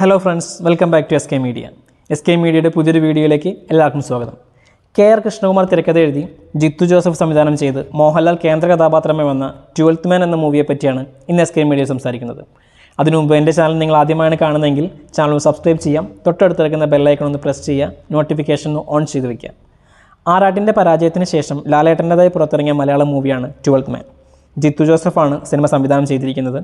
hello friends welcome back to S K media S K മീഡിയയുടെ പുതിയൊരു വീഡിയോയിലേക്ക് എല്ലാവർക്കും സ്വാഗതം കെ ആർ കൃഷ്ണകുമാർ തിരക്കഥ എഴുതി ജിത്തു ജോസഫ് സംവിധാനം ചെയ്ത് മോഹൻലാൽ കേന്ദ്ര കഥാപാത്രമായി വന്ന ട്വൽത്ത് മാൻ എന്ന മൂവിയെ പറ്റിയാണ് ഇന്ന് എസ് കെ മീഡിയ സംസാരിക്കുന്നത് അതിനുമുമ്പ് എൻ്റെ ചാനൽ നിങ്ങൾ ആദ്യമായാണ് കാണുന്നതെങ്കിൽ ചാനൽ സബ്സ്ക്രൈബ് ചെയ്യാം തൊട്ടടുത്ത് കിടക്കുന്ന ബെല്ലൈക്കൺ ഒന്ന് പ്രസ് ചെയ്യുക നോട്ടിഫിക്കേഷൻ ഓൺ ചെയ്ത് വയ്ക്കുക ആറാട്ടിൻ്റെ പരാജയത്തിന് ശേഷം ലാലേട്ടൻ്റെതായി പുറത്തിറങ്ങിയ മലയാളം മൂവിയാണ് ട്വൽത്ത് മാൻ ജിത്തു ജോസഫാണ് സിനിമ സംവിധാനം ചെയ്തിരിക്കുന്നത്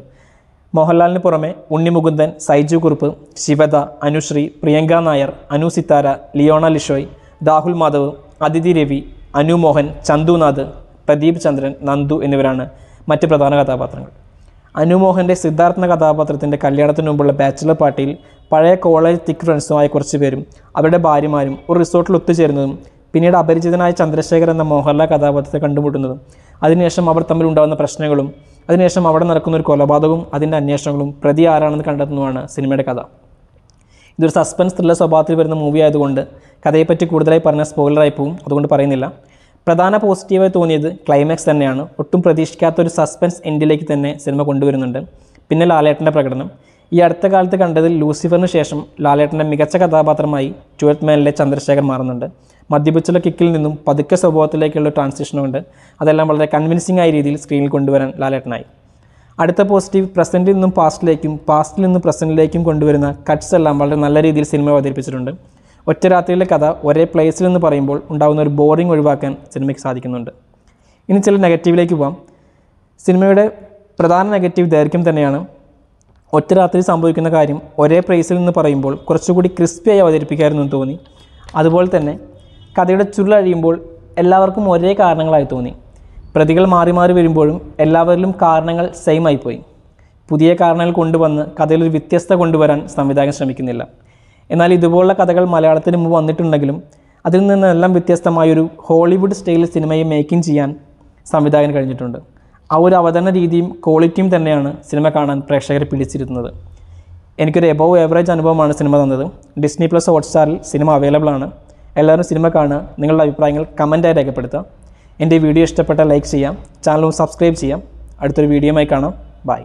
മോഹൻലാലിന് പുറമെ ഉണ്ണിമുകുന്ദൻ സൈജു കുറുപ്പ് ശിവത അനുശ്രീ പ്രിയങ്ക നായർ അനു സിത്താര ലിയോണ ലിഷോയ് രാഹുൽ മാധവ് അതിഥി രവി അനു മോഹൻ ചന്തുനാഥ് പ്രദീപ് ചന്ദ്രൻ നന്ദു എന്നിവരാണ് മറ്റ് പ്രധാന കഥാപാത്രങ്ങൾ അനുമോഹൻ്റെ സിദ്ധാർത്ഥ കഥാപാത്രത്തിൻ്റെ കല്യാണത്തിന് മുമ്പുള്ള ബാച്ചിലർ പാർട്ടിയിൽ പഴയ കോളേജ് തിക് ഫ്രണ്ട്സുമായ കുറച്ച് പേരും അവരുടെ ഭാര്യമാരും ഒരു റിസോർട്ടിൽ ഒത്തുചേരുന്നതും പിന്നീട് അപരിചിതനായ ചന്ദ്രശേഖർ എന്ന മോഹൻലാൽ കഥാപാത്രത്തെ കണ്ടുമുട്ടുന്നതും അതിനുശേഷം അവർ തമ്മിൽ ഉണ്ടാകുന്ന പ്രശ്നങ്ങളും അതിനുശേഷം അവിടെ നടക്കുന്ന ഒരു കൊലപാതകവും അതിൻ്റെ അന്വേഷണങ്ങളും പ്രതി ആരാണെന്ന് കണ്ടെത്തുന്നതുമാണ് സിനിമയുടെ കഥ ഇതൊരു സസ്പെൻസ് ത്രില്ല സ്വഭാവത്തിൽ വരുന്ന മൂവി ആയതുകൊണ്ട് കഥയെപ്പറ്റി കൂടുതലായി പറഞ്ഞ സ്പോയിലറായി പോവും അതുകൊണ്ട് പറയുന്നില്ല പ്രധാന പോസിറ്റീവായി തോന്നിയത് ക്ലൈമാക്സ് തന്നെയാണ് ഒട്ടും പ്രതീക്ഷിക്കാത്ത ഒരു സസ്പെൻസ് എൻഡിലേക്ക് തന്നെ സിനിമ കൊണ്ടുവരുന്നുണ്ട് പിന്നെ ലാലേട്ടൻ്റെ പ്രകടനം ഈ അടുത്ത കാലത്ത് കണ്ടതിൽ ലൂസിഫറിന് ശേഷം ലാലേട്ടൻ്റെ മികച്ച കഥാപാത്രമായി ട്വൽത്ത് മാനിലെ ചന്ദ്രശേഖർ മാറുന്നുണ്ട് മദ്യപിച്ചുള്ള കിക്കിൽ നിന്നും പതുക്കെ സ്വഭാവത്തിലേക്കുള്ള ട്രാൻസിഷനുണ്ട് അതെല്ലാം വളരെ കൺവിൻസിംഗ് ആയ രീതിയിൽ സ്ക്രീനിൽ കൊണ്ടുവരാൻ ലാലേട്ടനായി അടുത്ത പോസിറ്റീവ് പ്രസൻറ്റിൽ നിന്നും പാസ്റ്റിലേക്കും പാസ്റ്റിൽ നിന്നും പ്രസൻറ്റിലേക്കും കൊണ്ടുവരുന്ന കട്ട്സ് എല്ലാം വളരെ നല്ല രീതിയിൽ സിനിമ അവതരിപ്പിച്ചിട്ടുണ്ട് ഒറ്റ രാത്രിയിലെ കഥ ഒരേ പ്ലേസിൽ എന്ന് പറയുമ്പോൾ ഉണ്ടാകുന്ന ഒരു ബോറിംഗ് ഒഴിവാക്കാൻ സിനിമയ്ക്ക് സാധിക്കുന്നുണ്ട് ഇനി ചില നെഗറ്റീവിലേക്ക് പോവാം സിനിമയുടെ പ്രധാന നെഗറ്റീവ് ദൈർഘ്യം തന്നെയാണ് ഒറ്റ രാത്രി സംഭവിക്കുന്ന കാര്യം ഒരേ പ്രൈസിൽ നിന്ന് പറയുമ്പോൾ കുറച്ചുകൂടി ക്രിസ്പിയായി അവതരിപ്പിക്കാമെന്ന് തോന്നി അതുപോലെ തന്നെ കഥയുടെ ചുരുളഴിയുമ്പോൾ എല്ലാവർക്കും ഒരേ കാരണങ്ങളായി തോന്നി പ്രതികൾ മാറി മാറി വരുമ്പോഴും എല്ലാവരിലും കാരണങ്ങൾ സെയിം ആയിപ്പോയി പുതിയ കാരണങ്ങൾ കൊണ്ടുവന്ന് കഥയിലൊരു വ്യത്യസ്ത കൊണ്ടുവരാൻ സംവിധായകൻ ശ്രമിക്കുന്നില്ല എന്നാൽ ഇതുപോലുള്ള കഥകൾ മലയാളത്തിന് മുമ്പ് വന്നിട്ടുണ്ടെങ്കിലും അതിൽ നിന്നെല്ലാം വ്യത്യസ്തമായൊരു ഹോളിവുഡ് സ്റ്റൈലിൽ സിനിമയെ മേക്കിംഗ് ചെയ്യാൻ സംവിധായകൻ കഴിഞ്ഞിട്ടുണ്ട് ആ ഒരു അവതരണ രീതിയും ക്വാളിറ്റിയും തന്നെയാണ് സിനിമ കാണാൻ പ്രേക്ഷകരെ പിടിച്ചിരുന്നത് എനിക്കൊരു എബോവ് ഏവറേജ് അനുഭവമാണ് സിനിമ തന്നത് ഡിസ്നി പ്ലസ് ഹോട്ട്സ്റ്റാറിൽ സിനിമ അവൈലബിൾ ആണ് എല്ലാവരും സിനിമ കാണുക നിങ്ങളുടെ അഭിപ്രായങ്ങൾ കമൻറ്റായി രേഖപ്പെടുത്തുക എൻ്റെ വീഡിയോ ഇഷ്ടപ്പെട്ട ലൈക്ക് ചെയ്യാം ചാനൽ സബ്സ്ക്രൈബ് ചെയ്യാം അടുത്തൊരു വീഡിയോയുമായി കാണാം ബൈ